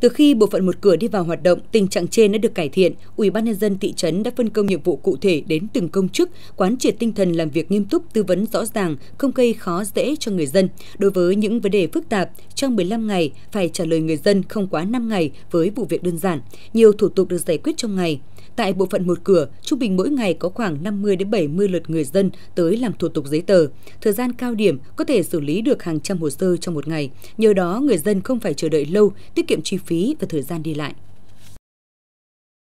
Từ khi bộ phận một cửa đi vào hoạt động, tình trạng trên đã được cải thiện. Ủy ban nhân dân thị trấn đã phân công nhiệm vụ cụ thể đến từng công chức, quán triệt tinh thần làm việc nghiêm túc, tư vấn rõ ràng, không gây khó dễ cho người dân. Đối với những vấn đề phức tạp, trong 15 ngày phải trả lời người dân không quá 5 ngày với vụ việc đơn giản. Nhiều thủ tục được giải quyết trong ngày. Tại bộ phận một cửa, trung bình mỗi ngày có khoảng 50 đến 70 lượt người dân tới làm thủ tục giấy tờ. Thời gian cao điểm có thể xử lý được hàng trăm hồ sơ trong một ngày. Nhờ đó, người dân không phải chờ đợi lâu, tiết kiệm chi phí và thời gian đi lại.